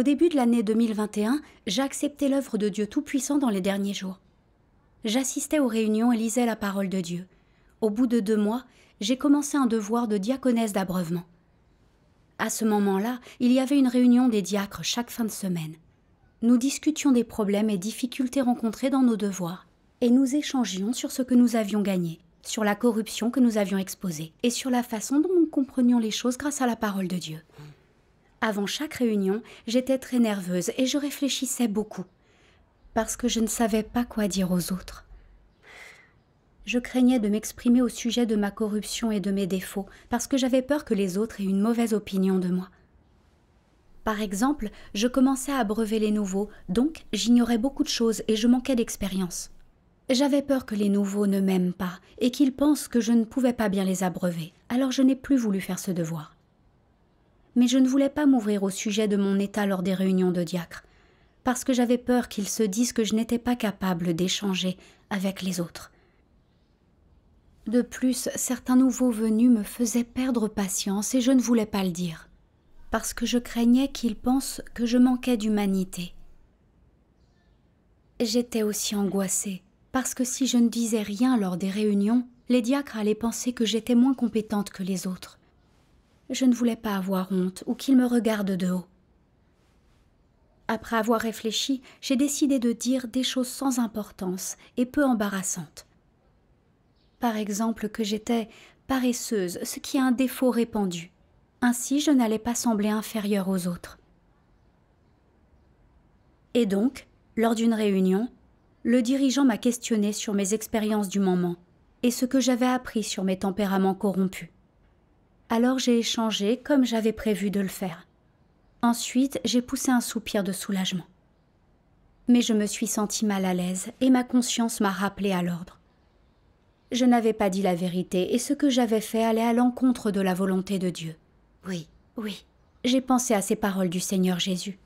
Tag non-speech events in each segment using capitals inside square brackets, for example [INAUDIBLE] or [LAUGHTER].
Au début de l'année 2021, j'acceptais l'œuvre de Dieu Tout-Puissant dans les derniers jours. J'assistais aux réunions et lisais la parole de Dieu. Au bout de deux mois, j'ai commencé un devoir de diaconesse d'abreuvement. À ce moment-là, il y avait une réunion des diacres chaque fin de semaine. Nous discutions des problèmes et difficultés rencontrées dans nos devoirs, et nous échangions sur ce que nous avions gagné, sur la corruption que nous avions exposée, et sur la façon dont nous comprenions les choses grâce à la parole de Dieu. Avant chaque réunion, j'étais très nerveuse et je réfléchissais beaucoup, parce que je ne savais pas quoi dire aux autres. Je craignais de m'exprimer au sujet de ma corruption et de mes défauts, parce que j'avais peur que les autres aient une mauvaise opinion de moi. Par exemple, je commençais à abreuver les nouveaux, donc j'ignorais beaucoup de choses et je manquais d'expérience. J'avais peur que les nouveaux ne m'aiment pas et qu'ils pensent que je ne pouvais pas bien les abreuver, alors je n'ai plus voulu faire ce devoir mais je ne voulais pas m'ouvrir au sujet de mon état lors des réunions de diacres, parce que j'avais peur qu'ils se disent que je n'étais pas capable d'échanger avec les autres. De plus, certains nouveaux venus me faisaient perdre patience et je ne voulais pas le dire, parce que je craignais qu'ils pensent que je manquais d'humanité. J'étais aussi angoissée, parce que si je ne disais rien lors des réunions, les diacres allaient penser que j'étais moins compétente que les autres. Je ne voulais pas avoir honte ou qu'il me regarde de haut. Après avoir réfléchi, j'ai décidé de dire des choses sans importance et peu embarrassantes. Par exemple que j'étais paresseuse, ce qui est un défaut répandu. Ainsi je n'allais pas sembler inférieure aux autres. Et donc, lors d'une réunion, le dirigeant m'a questionné sur mes expériences du moment et ce que j'avais appris sur mes tempéraments corrompus alors j'ai échangé comme j'avais prévu de le faire. Ensuite, j'ai poussé un soupir de soulagement. Mais je me suis sentie mal à l'aise et ma conscience m'a rappelé à l'ordre. Je n'avais pas dit la vérité et ce que j'avais fait allait à l'encontre de la volonté de Dieu. Oui, oui, j'ai pensé à ces paroles du Seigneur Jésus.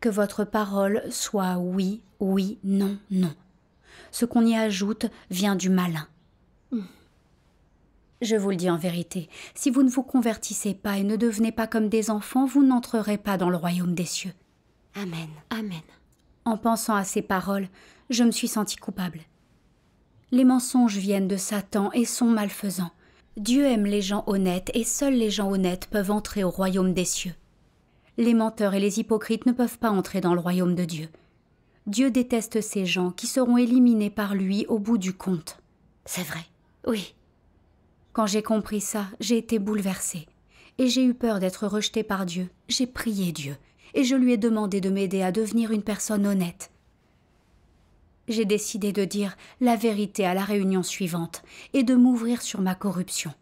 Que votre parole soit oui, oui, non, non. Ce qu'on y ajoute vient du malin. Hmm. Je vous le dis en vérité, si vous ne vous convertissez pas et ne devenez pas comme des enfants, vous n'entrerez pas dans le royaume des cieux. Amen. Amen. En pensant à ces paroles, je me suis sentie coupable. Les mensonges viennent de Satan et sont malfaisants. Dieu aime les gens honnêtes et seuls les gens honnêtes peuvent entrer au royaume des cieux. Les menteurs et les hypocrites ne peuvent pas entrer dans le royaume de Dieu. Dieu déteste ces gens qui seront éliminés par lui au bout du compte. C'est vrai. Oui, quand j'ai compris ça, j'ai été bouleversée. Et j'ai eu peur d'être rejetée par Dieu. J'ai prié Dieu. Et je lui ai demandé de m'aider à devenir une personne honnête. J'ai décidé de dire la vérité à la réunion suivante et de m'ouvrir sur ma corruption.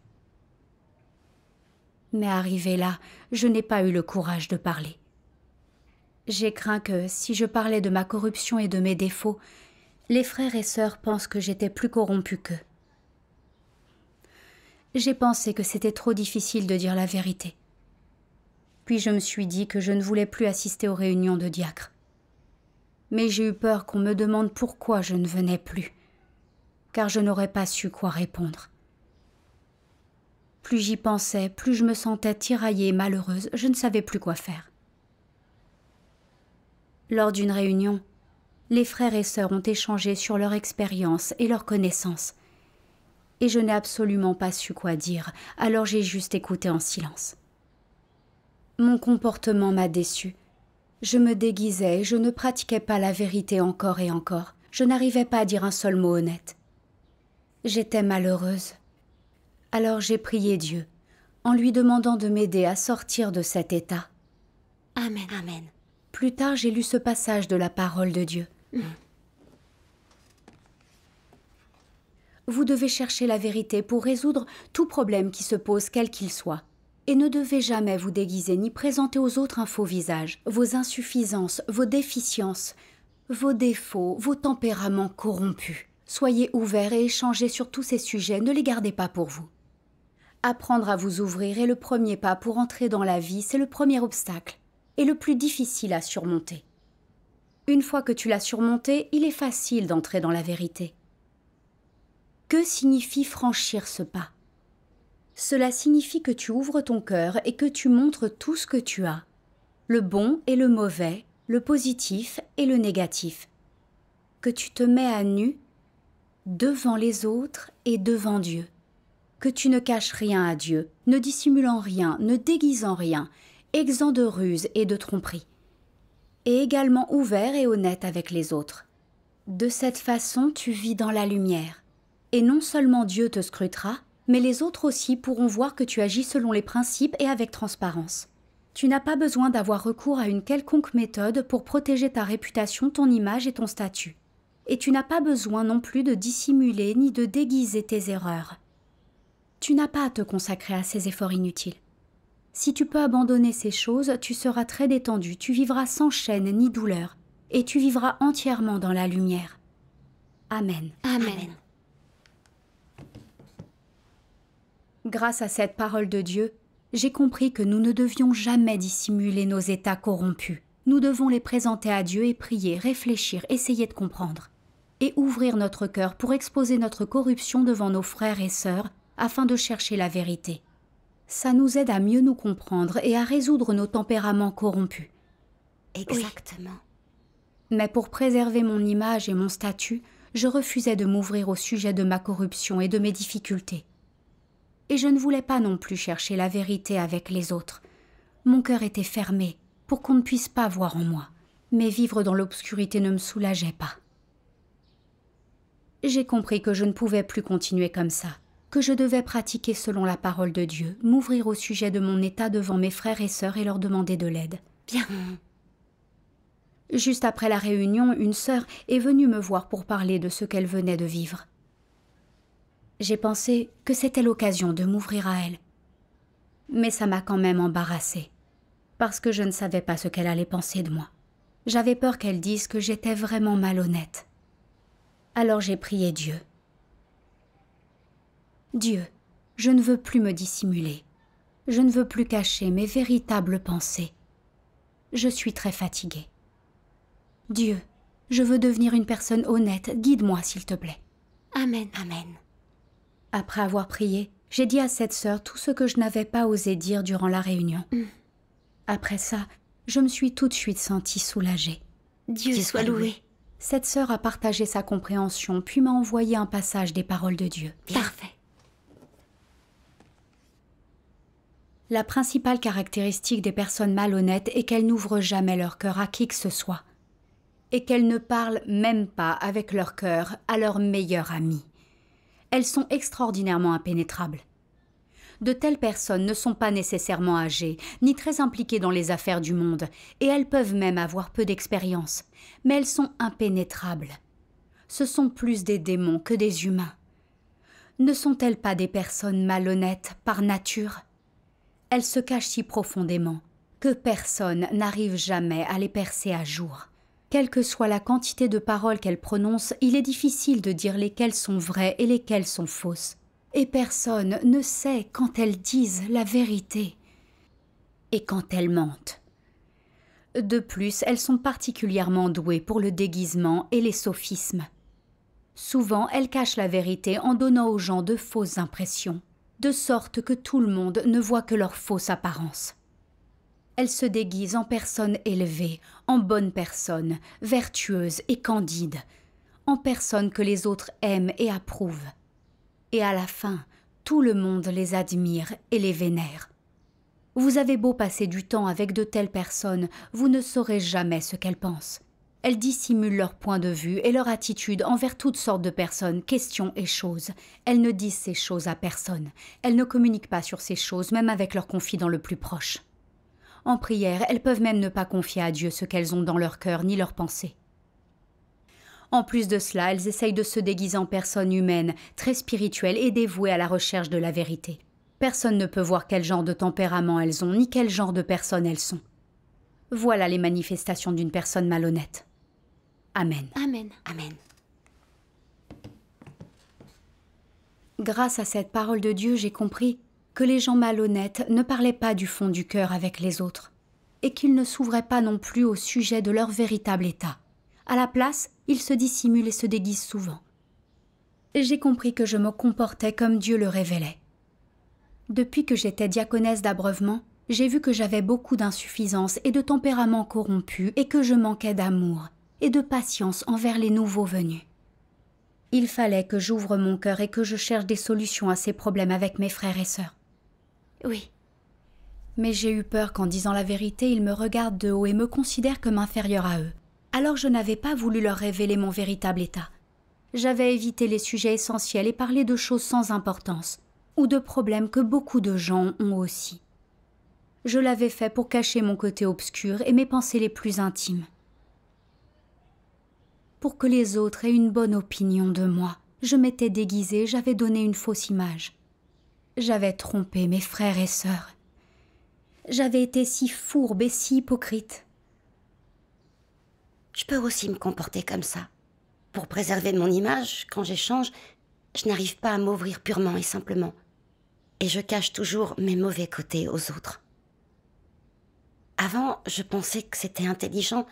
Mais arrivé là, je n'ai pas eu le courage de parler. J'ai craint que, si je parlais de ma corruption et de mes défauts, les frères et sœurs pensent que j'étais plus corrompu qu'eux j'ai pensé que c'était trop difficile de dire la vérité. Puis je me suis dit que je ne voulais plus assister aux réunions de diacres. Mais j'ai eu peur qu'on me demande pourquoi je ne venais plus, car je n'aurais pas su quoi répondre. Plus j'y pensais, plus je me sentais tiraillée et malheureuse, je ne savais plus quoi faire. Lors d'une réunion, les frères et sœurs ont échangé sur leur expérience et leurs connaissances et je n'ai absolument pas su quoi dire, alors j'ai juste écouté en silence. Mon comportement m'a déçu. Je me déguisais et je ne pratiquais pas la vérité encore et encore. Je n'arrivais pas à dire un seul mot honnête. J'étais malheureuse. Alors j'ai prié Dieu, en lui demandant de m'aider à sortir de cet état. Amen. Amen. Plus tard, j'ai lu ce passage de la parole de Dieu. Mm. Vous devez chercher la vérité pour résoudre tout problème qui se pose, quel qu'il soit. Et ne devez jamais vous déguiser ni présenter aux autres un faux visage. Vos insuffisances, vos déficiences, vos défauts, vos tempéraments corrompus. Soyez ouverts et échangez sur tous ces sujets, ne les gardez pas pour vous. Apprendre à vous ouvrir est le premier pas pour entrer dans la vie, c'est le premier obstacle, et le plus difficile à surmonter. Une fois que tu l'as surmonté, il est facile d'entrer dans la vérité. Que signifie franchir ce pas Cela signifie que tu ouvres ton cœur et que tu montres tout ce que tu as, le bon et le mauvais, le positif et le négatif, que tu te mets à nu devant les autres et devant Dieu, que tu ne caches rien à Dieu, ne dissimulant rien, ne déguisant rien, exempt de ruse et de tromperie, et également ouvert et honnête avec les autres. De cette façon, tu vis dans la lumière. Et non seulement Dieu te scrutera, mais les autres aussi pourront voir que tu agis selon les principes et avec transparence. Tu n'as pas besoin d'avoir recours à une quelconque méthode pour protéger ta réputation, ton image et ton statut. Et tu n'as pas besoin non plus de dissimuler ni de déguiser tes erreurs. Tu n'as pas à te consacrer à ces efforts inutiles. Si tu peux abandonner ces choses, tu seras très détendu, tu vivras sans chaîne ni douleur, et tu vivras entièrement dans la lumière. Amen. Amen. Amen. Grâce à cette parole de Dieu, j'ai compris que nous ne devions jamais dissimuler nos états corrompus. Nous devons les présenter à Dieu et prier, réfléchir, essayer de comprendre. Et ouvrir notre cœur pour exposer notre corruption devant nos frères et sœurs afin de chercher la vérité. Ça nous aide à mieux nous comprendre et à résoudre nos tempéraments corrompus. Exactement. Mais pour préserver mon image et mon statut, je refusais de m'ouvrir au sujet de ma corruption et de mes difficultés et je ne voulais pas non plus chercher la vérité avec les autres. Mon cœur était fermé pour qu'on ne puisse pas voir en moi, mais vivre dans l'obscurité ne me soulageait pas. J'ai compris que je ne pouvais plus continuer comme ça, que je devais pratiquer selon la parole de Dieu, m'ouvrir au sujet de mon état devant mes frères et sœurs et leur demander de l'aide. Bien. Juste après la réunion, une sœur est venue me voir pour parler de ce qu'elle venait de vivre. J'ai pensé que c'était l'occasion de m'ouvrir à elle. Mais ça m'a quand même embarrassée, parce que je ne savais pas ce qu'elle allait penser de moi. J'avais peur qu'elle dise que j'étais vraiment malhonnête. Alors j'ai prié Dieu. Dieu, je ne veux plus me dissimuler. Je ne veux plus cacher mes véritables pensées. Je suis très fatiguée. Dieu, je veux devenir une personne honnête. Guide-moi, s'il te plaît. Amen. Amen. Après avoir prié, j'ai dit à cette sœur tout ce que je n'avais pas osé dire durant la réunion. Mm. Après ça, je me suis tout de suite sentie soulagée. Dieu soit loué. Cette sœur a partagé sa compréhension, puis m'a envoyé un passage des paroles de Dieu. Parfait. La principale caractéristique des personnes malhonnêtes est qu'elles n'ouvrent jamais leur cœur à qui que ce soit, et qu'elles ne parlent même pas avec leur cœur à leur meilleur ami elles sont extraordinairement impénétrables. De telles personnes ne sont pas nécessairement âgées, ni très impliquées dans les affaires du monde, et elles peuvent même avoir peu d'expérience, mais elles sont impénétrables. Ce sont plus des démons que des humains. Ne sont-elles pas des personnes malhonnêtes par nature Elles se cachent si profondément que personne n'arrive jamais à les percer à jour. Quelle que soit la quantité de paroles qu'elles prononcent, il est difficile de dire lesquelles sont vraies et lesquelles sont fausses. Et personne ne sait quand elles disent la vérité et quand elles mentent. De plus, elles sont particulièrement douées pour le déguisement et les sophismes. Souvent, elles cachent la vérité en donnant aux gens de fausses impressions, de sorte que tout le monde ne voit que leur fausse apparence. Elles se déguisent en personnes élevées, en bonnes personnes, vertueuses et candides, en personnes que les autres aiment et approuvent. Et à la fin, tout le monde les admire et les vénère. Vous avez beau passer du temps avec de telles personnes, vous ne saurez jamais ce qu'elles pensent. Elles dissimulent leur point de vue et leur attitude envers toutes sortes de personnes, questions et choses. Elles ne disent ces choses à personne. Elles ne communiquent pas sur ces choses, même avec leur confident le plus proche. En prière, elles peuvent même ne pas confier à Dieu ce qu'elles ont dans leur cœur ni leurs pensées. En plus de cela, elles essayent de se déguiser en personnes humaines, très spirituelles et dévouées à la recherche de la vérité. Personne ne peut voir quel genre de tempérament elles ont, ni quel genre de personnes elles sont. Voilà les manifestations d'une personne malhonnête. Amen. Amen. Amen. Grâce à cette parole de Dieu, j'ai compris que les gens malhonnêtes ne parlaient pas du fond du cœur avec les autres, et qu'ils ne s'ouvraient pas non plus au sujet de leur véritable état. À la place, ils se dissimulent et se déguisent souvent. J'ai compris que je me comportais comme Dieu le révélait. Depuis que j'étais diaconesse d'abreuvement, j'ai vu que j'avais beaucoup d'insuffisance et de tempérament corrompu et que je manquais d'amour et de patience envers les nouveaux venus. Il fallait que j'ouvre mon cœur et que je cherche des solutions à ces problèmes avec mes frères et sœurs. Oui. Mais j'ai eu peur qu'en disant la vérité, ils me regardent de haut et me considèrent comme inférieur à eux. Alors je n'avais pas voulu leur révéler mon véritable état. J'avais évité les sujets essentiels et parlé de choses sans importance, ou de problèmes que beaucoup de gens ont aussi. Je l'avais fait pour cacher mon côté obscur et mes pensées les plus intimes. Pour que les autres aient une bonne opinion de moi, je m'étais déguisée, j'avais donné une fausse image. J'avais trompé mes frères et sœurs. J'avais été si fourbe et si hypocrite. Je peux aussi me comporter comme ça. Pour préserver mon image, quand j'échange, je n'arrive pas à m'ouvrir purement et simplement. Et je cache toujours mes mauvais côtés aux autres. Avant, je pensais que c'était intelligent.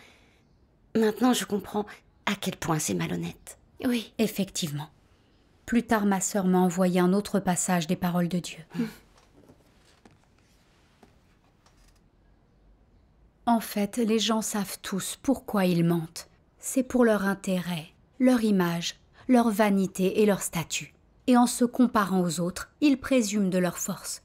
Maintenant, je comprends à quel point c'est malhonnête. Oui, effectivement. Plus tard, ma sœur m'a envoyé un autre passage des paroles de Dieu. En fait, les gens savent tous pourquoi ils mentent. C'est pour leur intérêt, leur image, leur vanité et leur statut. Et en se comparant aux autres, ils présument de leur force.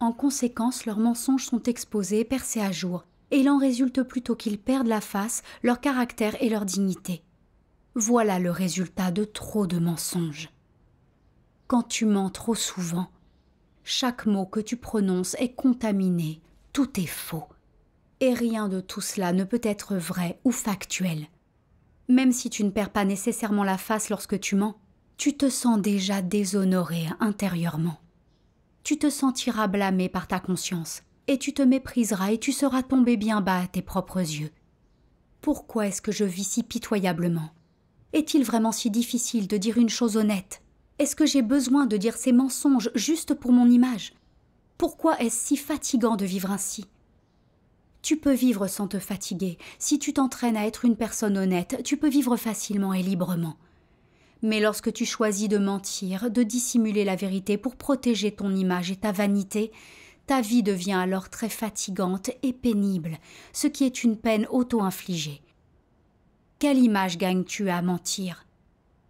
En conséquence, leurs mensonges sont exposés, percés à jour, et il en résulte plutôt qu'ils perdent la face, leur caractère et leur dignité. Voilà le résultat de trop de mensonges quand tu mens trop souvent. Chaque mot que tu prononces est contaminé, tout est faux. Et rien de tout cela ne peut être vrai ou factuel. Même si tu ne perds pas nécessairement la face lorsque tu mens, tu te sens déjà déshonoré intérieurement. Tu te sentiras blâmé par ta conscience, et tu te mépriseras et tu seras tombé bien bas à tes propres yeux. Pourquoi est-ce que je vis si pitoyablement Est-il vraiment si difficile de dire une chose honnête est-ce que j'ai besoin de dire ces mensonges juste pour mon image Pourquoi est-ce si fatigant de vivre ainsi Tu peux vivre sans te fatiguer. Si tu t'entraînes à être une personne honnête, tu peux vivre facilement et librement. Mais lorsque tu choisis de mentir, de dissimuler la vérité pour protéger ton image et ta vanité, ta vie devient alors très fatigante et pénible, ce qui est une peine auto-infligée. Quelle image gagnes-tu à mentir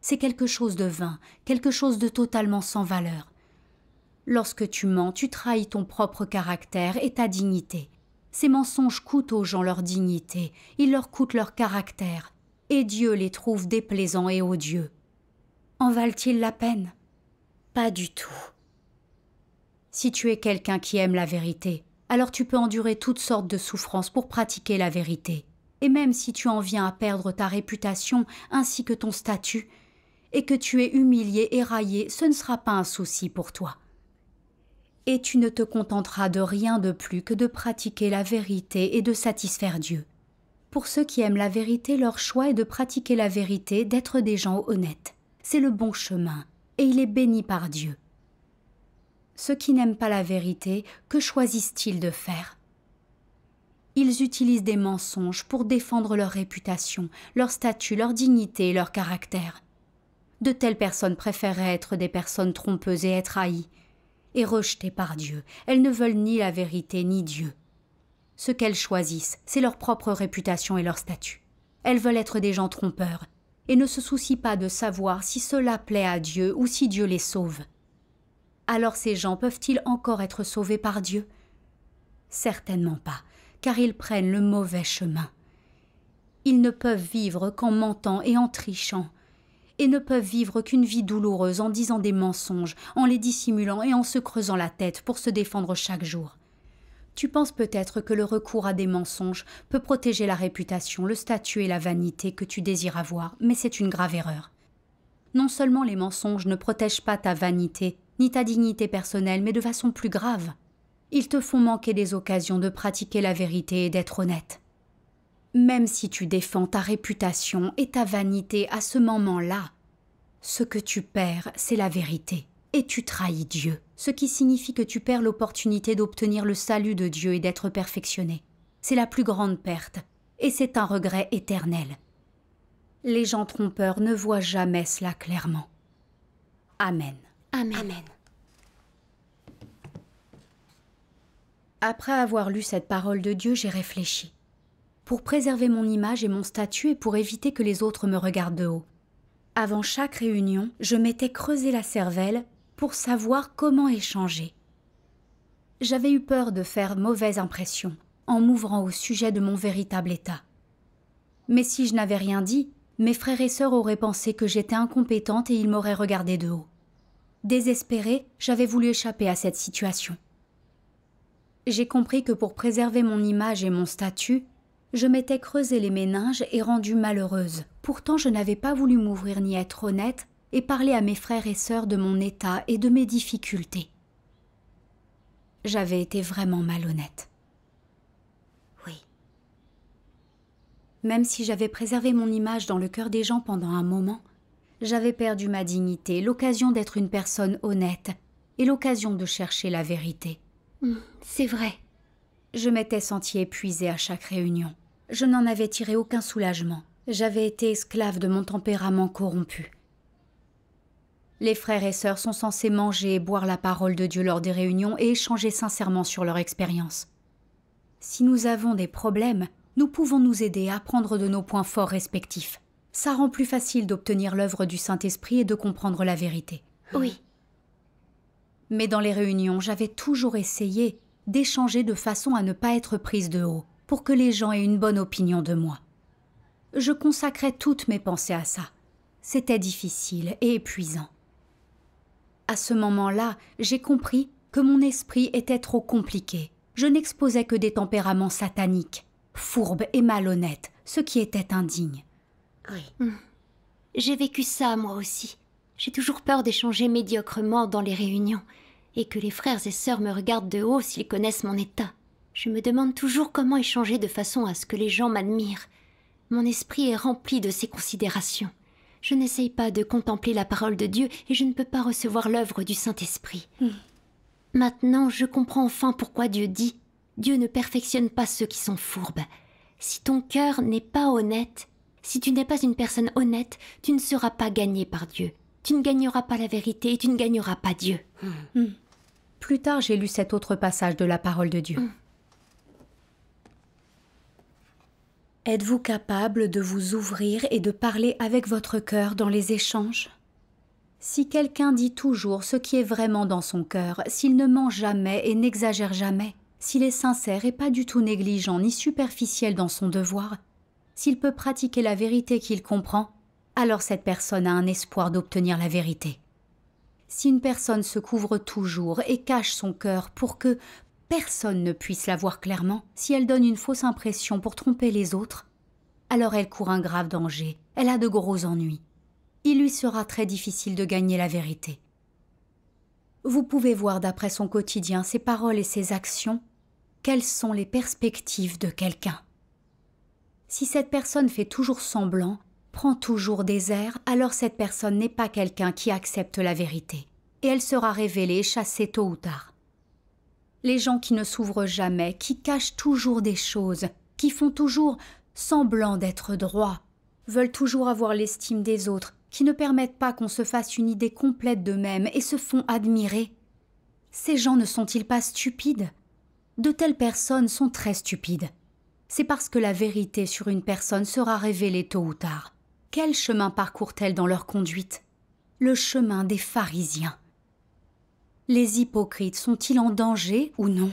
c'est quelque chose de vain, quelque chose de totalement sans valeur. Lorsque tu mens, tu trahis ton propre caractère et ta dignité. Ces mensonges coûtent aux gens leur dignité, ils leur coûtent leur caractère, et Dieu les trouve déplaisants et odieux. En valent-ils la peine Pas du tout. Si tu es quelqu'un qui aime la vérité, alors tu peux endurer toutes sortes de souffrances pour pratiquer la vérité. Et même si tu en viens à perdre ta réputation ainsi que ton statut, et que tu es humilié et raillé, ce ne sera pas un souci pour toi. Et tu ne te contenteras de rien de plus que de pratiquer la vérité et de satisfaire Dieu. Pour ceux qui aiment la vérité, leur choix est de pratiquer la vérité, d'être des gens honnêtes. C'est le bon chemin, et il est béni par Dieu. Ceux qui n'aiment pas la vérité, que choisissent-ils de faire ils utilisent des mensonges pour défendre leur réputation, leur statut, leur dignité et leur caractère de telles personnes préfèrent être des personnes trompeuses et être haïes, et rejetées par Dieu. Elles ne veulent ni la vérité ni Dieu. Ce qu'elles choisissent, c'est leur propre réputation et leur statut. Elles veulent être des gens trompeurs, et ne se soucient pas de savoir si cela plaît à Dieu ou si Dieu les sauve. Alors ces gens peuvent-ils encore être sauvés par Dieu Certainement pas, car ils prennent le mauvais chemin. Ils ne peuvent vivre qu'en mentant et en trichant, et ne peuvent vivre qu'une vie douloureuse en disant des mensonges, en les dissimulant et en se creusant la tête pour se défendre chaque jour. Tu penses peut-être que le recours à des mensonges peut protéger la réputation, le statut et la vanité que tu désires avoir, mais c'est une grave erreur. Non seulement les mensonges ne protègent pas ta vanité, ni ta dignité personnelle, mais de façon plus grave. Ils te font manquer des occasions de pratiquer la vérité et d'être honnête. Même si tu défends ta réputation et ta vanité à ce moment-là, ce que tu perds, c'est la vérité. Et tu trahis Dieu, ce qui signifie que tu perds l'opportunité d'obtenir le salut de Dieu et d'être perfectionné. C'est la plus grande perte, et c'est un regret éternel. Les gens trompeurs ne voient jamais cela clairement. Amen. Amen. Après avoir lu cette parole de Dieu, j'ai réfléchi pour préserver mon image et mon statut et pour éviter que les autres me regardent de haut. Avant chaque réunion, je m'étais creusé la cervelle pour savoir comment échanger. J'avais eu peur de faire mauvaise impression en m'ouvrant au sujet de mon véritable état. Mais si je n'avais rien dit, mes frères et sœurs auraient pensé que j'étais incompétente et ils m'auraient regardé de haut. Désespérée, j'avais voulu échapper à cette situation. J'ai compris que pour préserver mon image et mon statut, je m'étais creusé les méninges et rendue malheureuse. Pourtant, je n'avais pas voulu m'ouvrir ni être honnête et parler à mes frères et sœurs de mon état et de mes difficultés. J'avais été vraiment malhonnête. Oui. Même si j'avais préservé mon image dans le cœur des gens pendant un moment, j'avais perdu ma dignité, l'occasion d'être une personne honnête et l'occasion de chercher la vérité. Hum, c'est vrai. Je m'étais sentie épuisée à chaque réunion je n'en avais tiré aucun soulagement. J'avais été esclave de mon tempérament corrompu. Les frères et sœurs sont censés manger et boire la parole de Dieu lors des réunions et échanger sincèrement sur leur expérience. Si nous avons des problèmes, nous pouvons nous aider à prendre de nos points forts respectifs. Ça rend plus facile d'obtenir l'œuvre du Saint-Esprit et de comprendre la vérité. Oui. Mais dans les réunions, j'avais toujours essayé d'échanger de façon à ne pas être prise de haut pour que les gens aient une bonne opinion de moi. Je consacrais toutes mes pensées à ça. C'était difficile et épuisant. À ce moment-là, j'ai compris que mon esprit était trop compliqué. Je n'exposais que des tempéraments sataniques, fourbes et malhonnêtes, ce qui était indigne. Oui. J'ai vécu ça, moi aussi. J'ai toujours peur d'échanger médiocrement dans les réunions, et que les frères et sœurs me regardent de haut s'ils connaissent mon état. Je me demande toujours comment échanger de façon à ce que les gens m'admirent. Mon esprit est rempli de ces considérations. Je n'essaye pas de contempler la parole de Dieu et je ne peux pas recevoir l'œuvre du Saint-Esprit. Hmm. Maintenant, je comprends enfin pourquoi Dieu dit Dieu ne perfectionne pas ceux qui sont fourbes. Si ton cœur n'est pas honnête, si tu n'es pas une personne honnête, tu ne seras pas gagné par Dieu. Tu ne gagneras pas la vérité et tu ne gagneras pas Dieu. Hmm. Hmm. Plus tard, j'ai lu cet autre passage de la parole de Dieu. Êtes-vous capable de vous ouvrir et de parler avec votre cœur dans les échanges Si quelqu'un dit toujours ce qui est vraiment dans son cœur, s'il ne ment jamais et n'exagère jamais, s'il est sincère et pas du tout négligent ni superficiel dans son devoir, s'il peut pratiquer la vérité qu'il comprend, alors cette personne a un espoir d'obtenir la vérité. Si une personne se couvre toujours et cache son cœur pour que, personne ne puisse la voir clairement, si elle donne une fausse impression pour tromper les autres, alors elle court un grave danger, elle a de gros ennuis. Il lui sera très difficile de gagner la vérité. Vous pouvez voir d'après son quotidien, ses paroles et ses actions, quelles sont les perspectives de quelqu'un. Si cette personne fait toujours semblant, prend toujours des airs, alors cette personne n'est pas quelqu'un qui accepte la vérité, et elle sera révélée et chassée tôt ou tard les gens qui ne s'ouvrent jamais, qui cachent toujours des choses, qui font toujours semblant d'être droits, veulent toujours avoir l'estime des autres, qui ne permettent pas qu'on se fasse une idée complète d'eux-mêmes et se font admirer. Ces gens ne sont-ils pas stupides De telles personnes sont très stupides. C'est parce que la vérité sur une personne sera révélée tôt ou tard. Quel chemin parcourt-elle dans leur conduite Le chemin des pharisiens. Les hypocrites sont-ils en danger ou non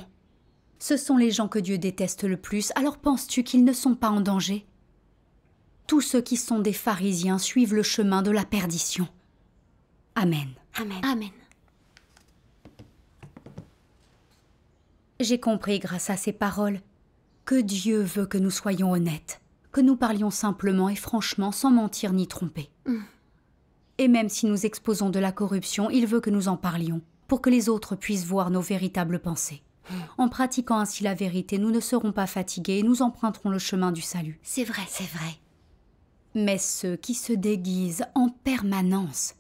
Ce sont les gens que Dieu déteste le plus, alors penses-tu qu'ils ne sont pas en danger Tous ceux qui sont des pharisiens suivent le chemin de la perdition. Amen. Amen. Amen. J'ai compris grâce à ces paroles que Dieu veut que nous soyons honnêtes, que nous parlions simplement et franchement sans mentir ni tromper. Mm. Et même si nous exposons de la corruption, il veut que nous en parlions, pour que les autres puissent voir nos véritables pensées. En pratiquant ainsi la vérité, nous ne serons pas fatigués et nous emprunterons le chemin du salut. C'est vrai, c'est vrai. Mais ceux qui se déguisent en permanence,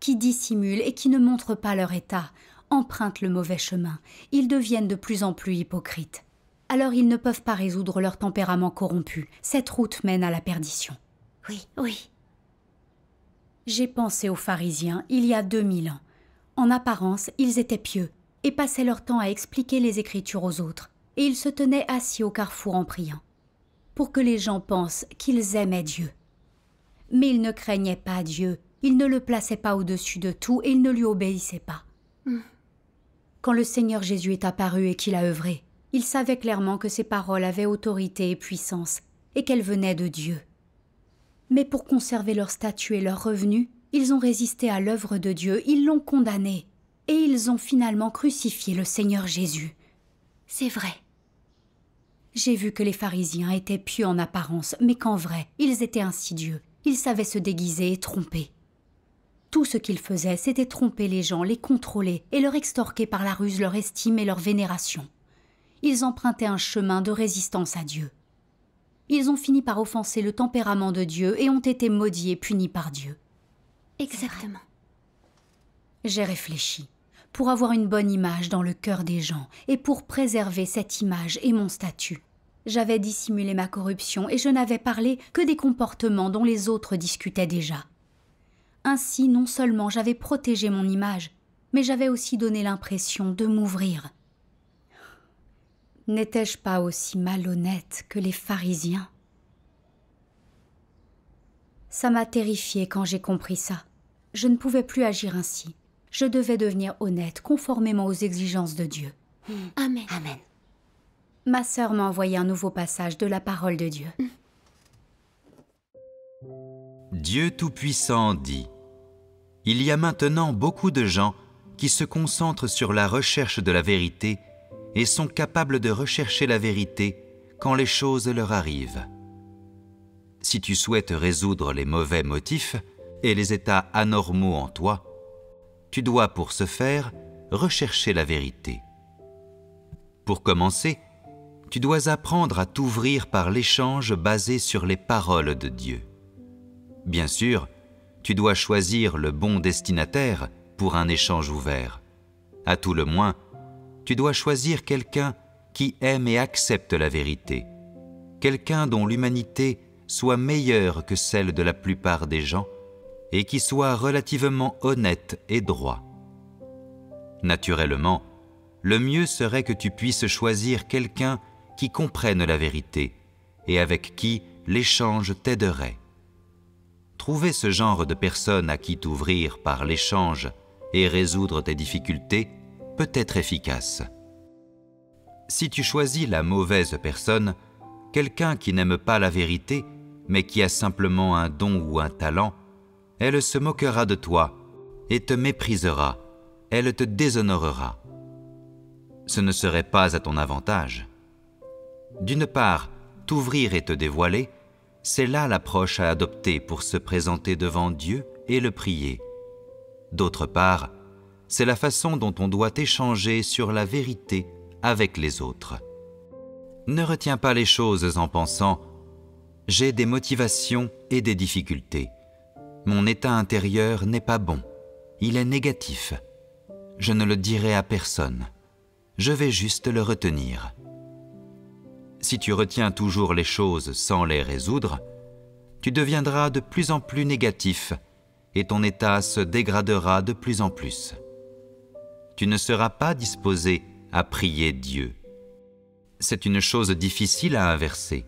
qui dissimulent et qui ne montrent pas leur état, empruntent le mauvais chemin. Ils deviennent de plus en plus hypocrites. Alors ils ne peuvent pas résoudre leur tempérament corrompu. Cette route mène à la perdition. Oui, oui. J'ai pensé aux pharisiens il y a deux 2000 ans. En apparence, ils étaient pieux et passaient leur temps à expliquer les Écritures aux autres, et ils se tenaient assis au carrefour en priant, pour que les gens pensent qu'ils aimaient Dieu. Mais ils ne craignaient pas Dieu, ils ne le plaçaient pas au-dessus de tout et ils ne lui obéissaient pas. Hmm. Quand le Seigneur Jésus est apparu et qu'il a œuvré, il savait clairement que ses paroles avaient autorité et puissance, et qu'elles venaient de Dieu. Mais pour conserver leur statut et leur revenu, ils ont résisté à l'œuvre de Dieu, ils l'ont condamné, et ils ont finalement crucifié le Seigneur Jésus. C'est vrai. J'ai vu que les pharisiens étaient pieux en apparence, mais qu'en vrai, ils étaient insidieux. Ils savaient se déguiser et tromper. Tout ce qu'ils faisaient, c'était tromper les gens, les contrôler et leur extorquer par la ruse leur estime et leur vénération. Ils empruntaient un chemin de résistance à Dieu. Ils ont fini par offenser le tempérament de Dieu et ont été maudits et punis par Dieu. Exactement. J'ai réfléchi. Pour avoir une bonne image dans le cœur des gens et pour préserver cette image et mon statut, j'avais dissimulé ma corruption et je n'avais parlé que des comportements dont les autres discutaient déjà. Ainsi, non seulement j'avais protégé mon image, mais j'avais aussi donné l'impression de m'ouvrir. N'étais-je pas aussi malhonnête que les pharisiens Ça m'a terrifiée quand j'ai compris ça je ne pouvais plus agir ainsi. Je devais devenir honnête, conformément aux exigences de Dieu. Hmm. Amen. Ma sœur m'a envoyé un nouveau passage de la parole de Dieu. Hmm. Dieu Tout-Puissant dit, « Il y a maintenant beaucoup de gens qui se concentrent sur la recherche de la vérité et sont capables de rechercher la vérité quand les choses leur arrivent. Si tu souhaites résoudre les mauvais motifs, et les états anormaux en toi, tu dois pour ce faire rechercher la vérité. Pour commencer, tu dois apprendre à t'ouvrir par l'échange basé sur les paroles de Dieu. Bien sûr, tu dois choisir le bon destinataire pour un échange ouvert. À tout le moins, tu dois choisir quelqu'un qui aime et accepte la vérité, quelqu'un dont l'humanité soit meilleure que celle de la plupart des gens et qui soit relativement honnête et droit. Naturellement, le mieux serait que tu puisses choisir quelqu'un qui comprenne la vérité et avec qui l'échange t'aiderait. Trouver ce genre de personne à qui t'ouvrir par l'échange et résoudre tes difficultés peut être efficace. Si tu choisis la mauvaise personne, quelqu'un qui n'aime pas la vérité, mais qui a simplement un don ou un talent, elle se moquera de toi et te méprisera, elle te déshonorera. Ce ne serait pas à ton avantage. D'une part, t'ouvrir et te dévoiler, c'est là l'approche à adopter pour se présenter devant Dieu et le prier. D'autre part, c'est la façon dont on doit échanger sur la vérité avec les autres. Ne retiens pas les choses en pensant ⁇ J'ai des motivations et des difficultés ⁇ mon état intérieur n'est pas bon. Il est négatif. Je ne le dirai à personne. Je vais juste le retenir. Si tu retiens toujours les choses sans les résoudre, tu deviendras de plus en plus négatif et ton état se dégradera de plus en plus. Tu ne seras pas disposé à prier Dieu. C'est une chose difficile à inverser.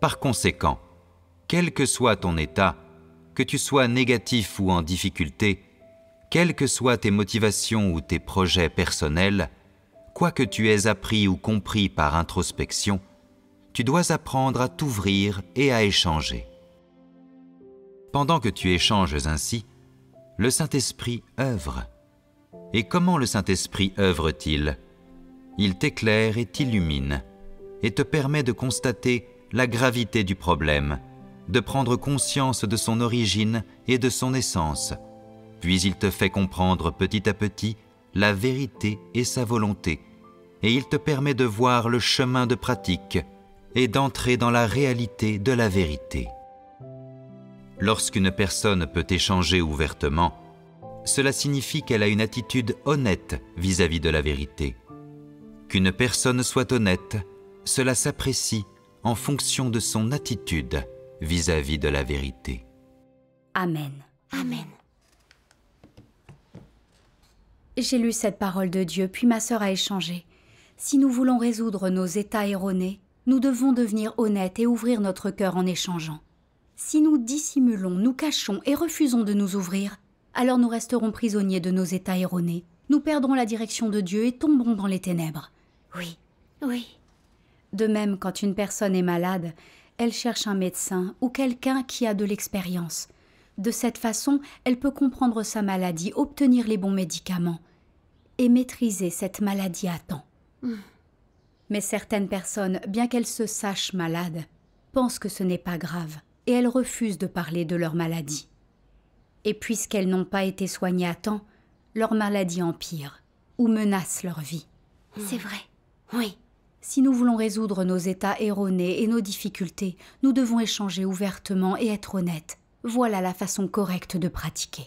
Par conséquent, quel que soit ton état, que tu sois négatif ou en difficulté, quelles que soient tes motivations ou tes projets personnels, quoi que tu aies appris ou compris par introspection, tu dois apprendre à t'ouvrir et à échanger. Pendant que tu échanges ainsi, le Saint-Esprit œuvre. Et comment le Saint-Esprit œuvre-t-il Il t'éclaire et t'illumine, et te permet de constater la gravité du problème, de prendre conscience de son origine et de son essence, puis il te fait comprendre petit à petit la vérité et sa volonté, et il te permet de voir le chemin de pratique et d'entrer dans la réalité de la vérité. Lorsqu'une personne peut échanger ouvertement, cela signifie qu'elle a une attitude honnête vis-à-vis de la vérité. Qu'une personne soit honnête, cela s'apprécie en fonction de son attitude vis-à-vis de la vérité. Amen. Amen. J'ai lu cette parole de Dieu, puis ma sœur a échangé. Si nous voulons résoudre nos états erronés, nous devons devenir honnêtes et ouvrir notre cœur en échangeant. Si nous dissimulons, nous cachons et refusons de nous ouvrir, alors nous resterons prisonniers de nos états erronés. Nous perdrons la direction de Dieu et tomberons dans les ténèbres. Oui, oui. De même, quand une personne est malade, elle cherche un médecin ou quelqu'un qui a de l'expérience. De cette façon, elle peut comprendre sa maladie, obtenir les bons médicaments et maîtriser cette maladie à temps. Hmm. Mais certaines personnes, bien qu'elles se sachent malades, pensent que ce n'est pas grave et elles refusent de parler de leur maladie. Et puisqu'elles n'ont pas été soignées à temps, leur maladie empire ou menace leur vie. C'est vrai. Oui. Si nous voulons résoudre nos états erronés et nos difficultés, nous devons échanger ouvertement et être honnêtes. Voilà la façon correcte de pratiquer.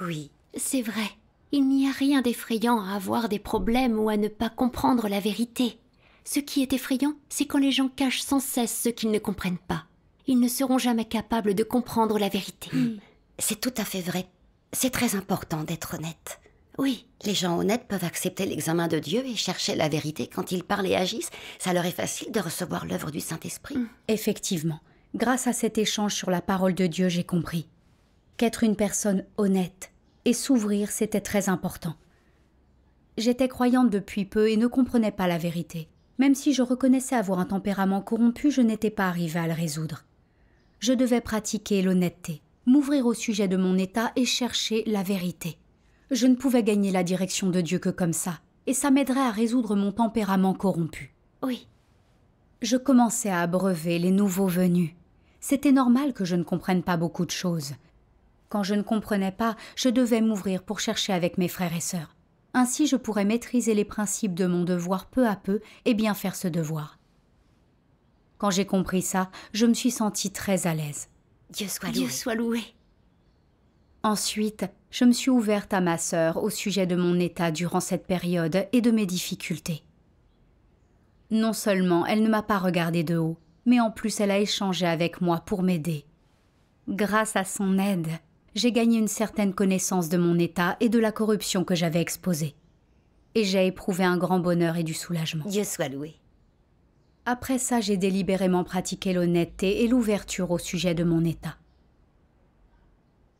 Oui, c'est vrai. Il n'y a rien d'effrayant à avoir des problèmes ou à ne pas comprendre la vérité. Ce qui est effrayant, c'est quand les gens cachent sans cesse ce qu'ils ne comprennent pas. Ils ne seront jamais capables de comprendre la vérité. Hmm. C'est tout à fait vrai. C'est très important d'être honnête. Oui, les gens honnêtes peuvent accepter l'examen de Dieu et chercher la vérité quand ils parlent et agissent. Ça leur est facile de recevoir l'œuvre du Saint-Esprit. Mm. Effectivement. Grâce à cet échange sur la parole de Dieu, j'ai compris qu'être une personne honnête et s'ouvrir, c'était très important. J'étais croyante depuis peu et ne comprenais pas la vérité. Même si je reconnaissais avoir un tempérament corrompu, je n'étais pas arrivée à le résoudre. Je devais pratiquer l'honnêteté, m'ouvrir au sujet de mon état et chercher la vérité. Je ne pouvais gagner la direction de Dieu que comme ça, et ça m'aiderait à résoudre mon tempérament corrompu. Oui. Je commençais à abreuver les nouveaux venus. C'était normal que je ne comprenne pas beaucoup de choses. Quand je ne comprenais pas, je devais m'ouvrir pour chercher avec mes frères et sœurs. Ainsi, je pourrais maîtriser les principes de mon devoir peu à peu et bien faire ce devoir. Quand j'ai compris ça, je me suis sentie très à l'aise. Dieu soit loué. Dieu soit loué. Ensuite, je me suis ouverte à ma sœur au sujet de mon état durant cette période et de mes difficultés. Non seulement elle ne m'a pas regardée de haut, mais en plus elle a échangé avec moi pour m'aider. Grâce à son aide, j'ai gagné une certaine connaissance de mon état et de la corruption que j'avais exposée. Et j'ai éprouvé un grand bonheur et du soulagement. Dieu soit loué. Après ça, j'ai délibérément pratiqué l'honnêteté et l'ouverture au sujet de mon état.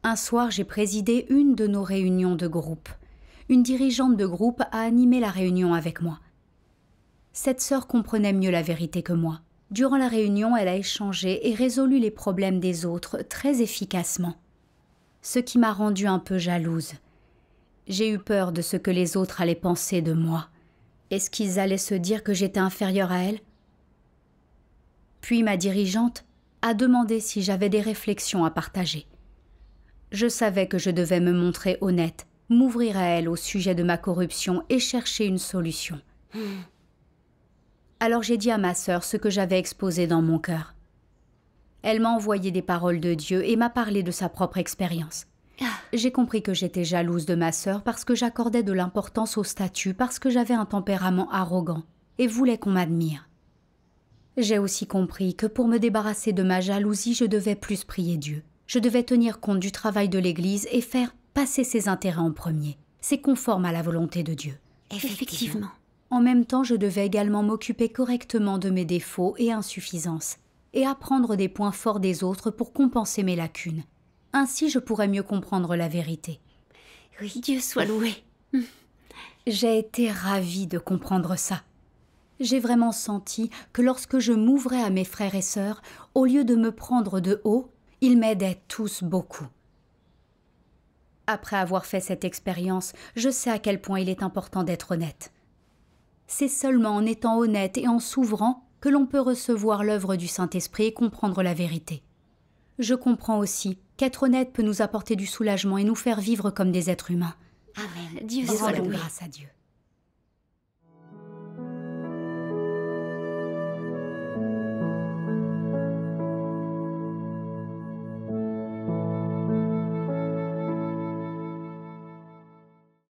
Un soir, j'ai présidé une de nos réunions de groupe. Une dirigeante de groupe a animé la réunion avec moi. Cette sœur comprenait mieux la vérité que moi. Durant la réunion, elle a échangé et résolu les problèmes des autres très efficacement. Ce qui m'a rendue un peu jalouse. J'ai eu peur de ce que les autres allaient penser de moi. Est-ce qu'ils allaient se dire que j'étais inférieure à elle Puis ma dirigeante a demandé si j'avais des réflexions à partager. Je savais que je devais me montrer honnête, m'ouvrir à elle au sujet de ma corruption et chercher une solution. Alors j'ai dit à ma sœur ce que j'avais exposé dans mon cœur. Elle m'a envoyé des paroles de Dieu et m'a parlé de sa propre expérience. Ah. J'ai compris que j'étais jalouse de ma sœur parce que j'accordais de l'importance au statut, parce que j'avais un tempérament arrogant et voulais qu'on m'admire. J'ai aussi compris que pour me débarrasser de ma jalousie, je devais plus prier Dieu. Je devais tenir compte du travail de l'Église et faire passer ses intérêts en premier. C'est conforme à la volonté de Dieu. Effectivement. En même temps, je devais également m'occuper correctement de mes défauts et insuffisances, et apprendre des points forts des autres pour compenser mes lacunes. Ainsi, je pourrais mieux comprendre la vérité. Oui, Dieu soit loué. [LAUGHS] J'ai été ravie de comprendre ça. J'ai vraiment senti que lorsque je m'ouvrais à mes frères et sœurs, au lieu de me prendre de haut, ils m'aidaient tous beaucoup. Après avoir fait cette expérience, je sais à quel point il est important d'être honnête. C'est seulement en étant honnête et en s'ouvrant que l'on peut recevoir l'œuvre du Saint-Esprit et comprendre la vérité. Je comprends aussi qu'être honnête peut nous apporter du soulagement et nous faire vivre comme des êtres humains. Amen. Dieu soit grâce à Dieu.